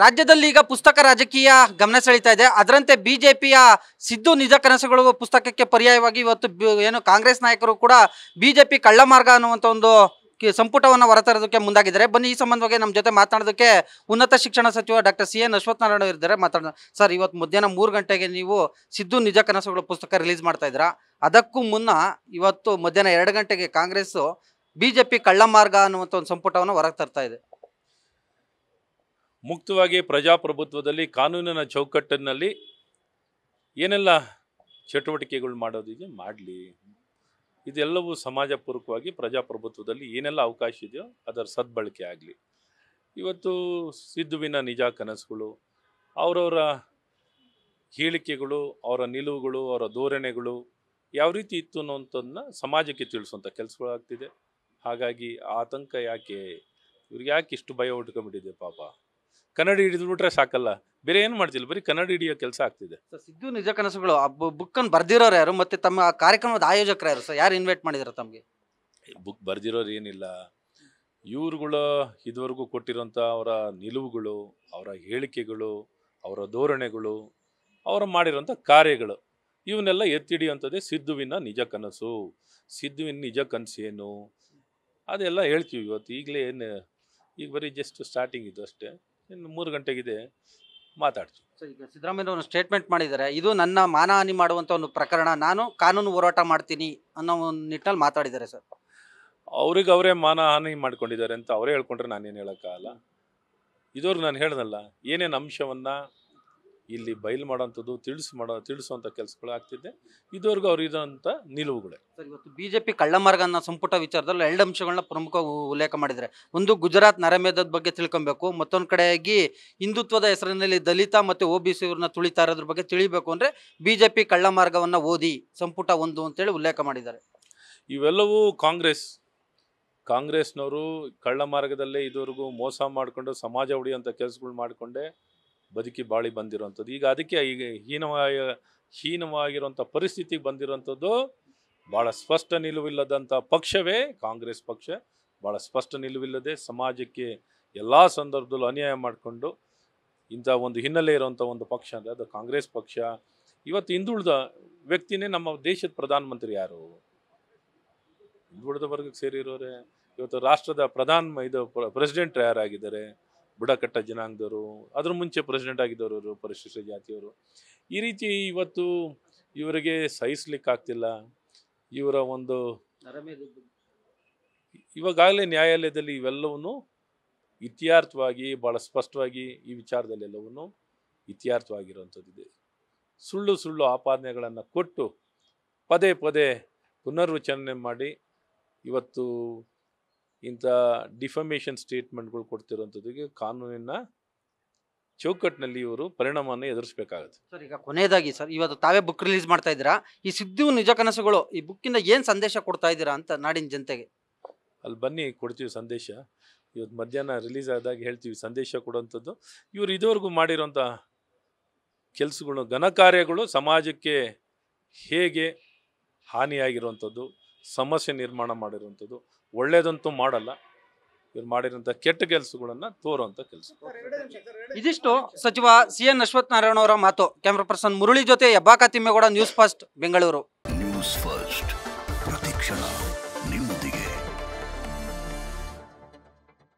ರಾಜ್ಯದಲ್ಲಿ ಈಗ ಪುಸ್ತಕ ರಾಜಕೀಯ ಗಮನ ಸೆಳೀತಾ ಇದೆ ಅದರಂತೆ ಪಿಯ ಸಿದ್ದು ನಿಜ ಕನಸುಗಳು ಪುಸ್ತಕಕ್ಕೆ ಪರ್ಯಾಯವಾಗಿ ಇವತ್ತು ಏನು ಕಾಂಗ್ರೆಸ್ ನಾಯಕರು ಕೂಡ ಬಿಜೆಪಿ ಕಳ್ಳ ಮಾರ್ಗ ಅನ್ನುವಂಥ ಒಂದು ಸಂಪುಟವನ್ನು ಹೊರತರೋದಕ್ಕೆ ಮುಂದಾಗಿದ್ದಾರೆ ಬನ್ನಿ ಈ ಸಂಬಂಧವಾಗಿ ನಮ್ಮ ಜೊತೆ ಮಾತನಾಡೋದಕ್ಕೆ ಉನ್ನತ ಶಿಕ್ಷಣ ಸಚಿವ ಡಾಕ್ಟರ್ ಸಿ ಎನ್ ಅಶ್ವತ್ಥನಾರಾಯಣ ಇದ್ದಾರೆ ಮಾತಾಡೋಣ ಸರ್ ಇವತ್ತು ಮಧ್ಯಾಹ್ನ ಮೂರು ಗಂಟೆಗೆ ನೀವು ಸಿದ್ದು ನಿಜ ಕನಸುಗಳು ಪುಸ್ತಕ ರಿಲೀಸ್ ಮಾಡ್ತಾ ಇದ್ದೀರಾ ಅದಕ್ಕೂ ಮುನ್ನ ಇವತ್ತು ಮಧ್ಯಾಹ್ನ ಎರಡು ಗಂಟೆಗೆ ಕಾಂಗ್ರೆಸ್ಸು ಬಿ ಜೆ ಪಿ ಕಳ್ಳ ಮಾರ್ಗ ಅನ್ನುವಂಥ ಒಂದು ಸಂಪುಟವನ್ನು ಹೊರಗೆ ತರ್ತಾ ಇದೆ ಮುಕ್ತವಾಗಿ ಪ್ರಜಾಪ್ರಭುತ್ವದಲ್ಲಿ ಕಾನೂನಿನ ಚೌಕಟ್ಟಿನಲ್ಲಿ ಏನೆಲ್ಲ ಚಟುವಟಿಕೆಗಳು ಮಾಡೋದಿದೆ ಮಾಡಲಿ ಇದೆಲ್ಲವೂ ಸಮಾಜಪೂರ್ವಕವಾಗಿ ಪ್ರಜಾಪ್ರಭುತ್ವದಲ್ಲಿ ಏನೆಲ್ಲ ಅವಕಾಶ ಇದೆಯೋ ಅದರ ಸದ್ಬಳಕೆ ಆಗಲಿ ಇವತ್ತು ಸಿದ್ಧುವಿನ ನಿಜ ಕನಸುಗಳು ಅವರವರ ಹೇಳಿಕೆಗಳು ಅವರ ನಿಲುವುಗಳು ಅವರ ಧೋರಣೆಗಳು ಯಾವ ರೀತಿ ಇತ್ತು ಅನ್ನೋಂಥದನ್ನ ಸಮಾಜಕ್ಕೆ ತಿಳಿಸುವಂಥ ಕೆಲಸಗಳಾಗ್ತಿದೆ ಹಾಗಾಗಿ ಆತಂಕ ಯಾಕೆ ಇವ್ರಿಗೆ ಯಾಕೆ ಇಷ್ಟು ಭಯ ಉಟ್ಕೊಂಬಿಟ್ಟಿದೆ ಪಾಪ ಕನ್ನಡ ಹಿಡಿದ್ಬಿಟ್ರೆ ಸಾಕಲ್ಲ ಬೇರೆ ಏನು ಮಾಡ್ತಿಲ್ಲ ಬರೀ ಕನ್ನಡ ಹಿಡಿಯೋ ಕೆಲಸ ಆಗ್ತಿದೆ ಸಿದ್ದು ನಿಜ ಕನಸುಗಳು ಆ ಬುಕ್ ಅನ್ನು ಬರ್ದಿರೋರು ಯಾರು ಮತ್ತೆ ತಮ್ಮ ಆ ಕಾರ್ಯಕ್ರಮದ ಆಯೋಜಕರು ಯಾರು ಸರ್ ಯಾರು ಇನ್ವೈಟ್ ಮಾಡಿದಾರೆ ತಮಗೆ ಬುಕ್ ಬರ್ದಿರೋರು ಏನಿಲ್ಲ ಇವ್ರುಗಳು ಇದುವರೆಗೂ ಕೊಟ್ಟಿರೋಂಥ ಅವರ ನಿಲುವುಗಳು ಅವರ ಹೇಳಿಕೆಗಳು ಅವರ ಧೋರಣೆಗಳು ಅವರು ಮಾಡಿರೋಂಥ ಕಾರ್ಯಗಳು ಇವನ್ನೆಲ್ಲ ಎತ್ತಿಡಿಯುವಂಥದ್ದೇ ಸಿದ್ಧುವಿನ ನಿಜ ಕನಸು ಸಿದ್ದುವಿನ ನಿಜ ಏನು ಅದೆಲ್ಲ ಹೇಳ್ತೀವಿ ಇವತ್ತು ಈಗಲೇ ಏನು ಈಗ ಬರೀ ಜಸ್ಟ್ ಸ್ಟಾರ್ಟಿಂಗ್ ಇದು ಅಷ್ಟೇ ಇನ್ನು ಮೂರು ಗಂಟೆಗಿದೆ ಮಾತಾಡ್ತೀವಿ ಸರ್ ಈಗ ಸಿದ್ದರಾಮಯ್ಯನವರು ಸ್ಟೇಟ್ಮೆಂಟ್ ಮಾಡಿದ್ದಾರೆ ಇದು ನನ್ನ ಮಾನಹಾನಿ ಮಾಡುವಂಥ ಒಂದು ಪ್ರಕರಣ ನಾನು ಕಾನೂನು ಹೋರಾಟ ಮಾಡ್ತೀನಿ ಅನ್ನೋ ಒಂದು ನಿಟ್ಟಿನಲ್ಲಿ ಮಾತಾಡಿದ್ದಾರೆ ಸರ್ ಅವ್ರಿಗೆ ಅವರೇ ಮಾನಹಾನಿ ಮಾಡ್ಕೊಂಡಿದ್ದಾರೆ ಅಂತ ಅವರೇ ಹೇಳ್ಕೊಂಡ್ರೆ ನಾನೇನು ಹೇಳೋಕ್ಕಾಗಲ್ಲ ಇದುವರೆಗೆ ನಾನು ಹೇಳ್ದಲ್ಲ ಏನೇನು ಅಂಶವನ್ನು ಇಲ್ಲಿ ಬಯಲು ಮಾಡೋಂಥದ್ದು ತಿಳಿಸಿ ಮಾಡೋ ತಿಳಿಸುವಂಥ ಕೆಲಸಗಳು ಆಗ್ತಿದೆ ಇದುವರೆಗೂ ಅವ್ರು ಇದಂಥ ನಿಲುವುಗಳೇ ಸರ್ ಇವತ್ತು ಬಿಜೆಪಿ ಕಳ್ಳಮಾರ್ಗನ ಸಂಪುಟ ವಿಚಾರದಲ್ಲಿ ಎರಡು ಅಂಶಗಳನ್ನ ಪ್ರಮುಖ ಉಲ್ಲೇಖ ಮಾಡಿದರೆ ಒಂದು ಗುಜರಾತ್ ನರಮೇಧದ ಬಗ್ಗೆ ತಿಳ್ಕೊಬೇಕು ಮತ್ತೊಂದು ಕಡೆಯಾಗಿ ಹಿಂದುತ್ವದ ಹೆಸರಿನಲ್ಲಿ ದಲಿತ ಮತ್ತು ಒ ಬಿ ಸಿ ಅವ್ರನ್ನ ತುಳಿತಾ ಇರೋದ್ರ ಬಗ್ಗೆ ತಿಳಿಬೇಕು ಅಂದರೆ ಬಿಜೆಪಿ ಕಳ್ಳಮಾರ್ಗವನ್ನು ಓದಿ ಸಂಪುಟ ಒಂದು ಅಂತೇಳಿ ಉಲ್ಲೇಖ ಮಾಡಿದ್ದಾರೆ ಇವೆಲ್ಲವೂ ಕಾಂಗ್ರೆಸ್ ಕಾಂಗ್ರೆಸ್ನವರು ಕಳ್ಳ ಮಾರ್ಗದಲ್ಲೇ ಇದುವರೆಗೂ ಮೋಸ ಮಾಡಿಕೊಂಡು ಸಮಾಜ ಉಡಿಯುವಂಥ ಕೆಲಸಗಳು ಮಾಡಿಕೊಂಡೆ ಬದುಕಿ ಬಾಳಿ ಬಂದಿರುವಂಥದ್ದು ಈಗ ಅದಕ್ಕೆ ಈಗ ಹೀನವಾಗಿ ಹೀನವಾಗಿರುವಂಥ ಪರಿಸ್ಥಿತಿಗೆ ಬಂದಿರುವಂಥದ್ದು ಭಾಳ ಸ್ಪಷ್ಟ ನಿಲುವಿಲ್ಲದಂಥ ಪಕ್ಷವೇ ಕಾಂಗ್ರೆಸ್ ಪಕ್ಷ ಭಾಳ ಸ್ಪಷ್ಟ ನಿಲುವಿಲ್ಲದೆ ಸಮಾಜಕ್ಕೆ ಎಲ್ಲ ಸಂದರ್ಭದಲ್ಲೂ ಅನ್ಯಾಯ ಮಾಡಿಕೊಂಡು ಇಂಥ ಒಂದು ಹಿನ್ನೆಲೆ ಇರುವಂಥ ಒಂದು ಪಕ್ಷ ಅಂದರೆ ಅದು ಕಾಂಗ್ರೆಸ್ ಪಕ್ಷ ಇವತ್ತು ಹಿಂದುಳಿದ ವ್ಯಕ್ತಿನೇ ನಮ್ಮ ದೇಶದ ಪ್ರಧಾನಮಂತ್ರಿ ಯಾರು ಹಿಂದುಳಿದ ವರ್ಗಕ್ಕೆ ಸೇರಿರೋರೆ ಇವತ್ತು ರಾಷ್ಟ್ರದ ಪ್ರಧಾನ ಇದು ಪ್ರೆಸಿಡೆಂಟ್ ಯಾರಾಗಿದ್ದಾರೆ ಬುಡಕಟ್ಟ ಜನಾಂಗದವರು ಅದ್ರ ಮುಂಚೆ ಪ್ರೆಸಿಡೆಂಟ್ ಆಗಿದ್ದವರು ಪರಿಶಿಷ್ಟ ಜಾತಿಯವರು ಈ ರೀತಿ ಇವತ್ತು ಇವರಿಗೆ ಸಹಿಸ್ಲಿಕ್ಕಾಗ್ತಿಲ್ಲ ಇವರ ಒಂದು ಇವಾಗಲೇ ನ್ಯಾಯಾಲಯದಲ್ಲಿ ಇವೆಲ್ಲವನ್ನು ಇತ್ಯಾರ್ಥವಾಗಿ ಭಾಳ ಸ್ಪಷ್ಟವಾಗಿ ಈ ವಿಚಾರದಲ್ಲಿ ಎಲ್ಲವನ್ನು ಇತ್ಯಾರ್ಥವಾಗಿರುವಂಥದ್ದಿದೆ ಸುಳ್ಳು ಸುಳ್ಳು ಆಪಾದನೆಗಳನ್ನು ಕೊಟ್ಟು ಪದೇ ಪದೇ ಪುನರ್ವಚನೆ ಮಾಡಿ ಇವತ್ತು ಇಂಥ ಡಿಫಮೇಷನ್ ಸ್ಟೇಟ್ಮೆಂಟ್ಗಳು ಕೊಡ್ತಿರೋಂಥದ್ದಕ್ಕೆ ಕಾನೂನಿನ ಚೌಕಟ್ಟಿನಲ್ಲಿ ಇವರು ಪರಿಣಾಮವನ್ನು ಎದುರಿಸಬೇಕಾಗುತ್ತೆ ಸರ್ ಈಗ ಕೊನೆಯದಾಗಿ ಸರ್ ಇವತ್ತು ತಾವೇ ಬುಕ್ ರಿಲೀಸ್ ಮಾಡ್ತಾ ಇದ್ದೀರಾ ಈ ಸಿದ್ದು ನಿಜ ಕನಸುಗಳು ಈ ಬುಕ್ಕಿಂದ ಏನು ಸಂದೇಶ ಕೊಡ್ತಾ ಇದ್ದೀರಾ ಅಂತ ನಾಡಿನ ಜನತೆಗೆ ಅಲ್ಲಿ ಬನ್ನಿ ಕೊಡ್ತೀವಿ ಸಂದೇಶ ಇವತ್ತು ಮಧ್ಯಾಹ್ನ ರಿಲೀಸ್ ಆದಾಗ ಹೇಳ್ತೀವಿ ಸಂದೇಶ ಕೊಡುವಂಥದ್ದು ಇವರು ಇದುವರೆಗೂ ಮಾಡಿರೋಂಥ ಕೆಲಸಗಳು ಘನ ಕಾರ್ಯಗಳು ಸಮಾಜಕ್ಕೆ ಹೇಗೆ ಹಾನಿಯಾಗಿರುವಂಥದ್ದು ಸಮಸ್ಯೆ ನಿರ್ಮಾಣ ಮಾಡಿರುವಂಥದ್ದು ಒಳ್ಳೇದಂತೂ ಮಾಡಲ್ಲ ಇವ್ರು ಮಾಡಿರೋಂಥ ಕೆಟ್ಟ ಕೆಲಸಗಳನ್ನ ತೋರುವಂತ ಕೆಲಸ ಇದಿಷ್ಟು ಸಚಿವ ಸಿ ಎನ್ ಅಶ್ವಥ್ ನಾರಾಯಣ ಅವರ ಮಾತು ಕ್ಯಾಮ್ರಾ ಪರ್ಸನ್ ಮುರಳಿ ಜೊತೆ Hebbaka Thimmegowda news first Bengaluru news first ಪ್ರತಿಕ್ಷಣ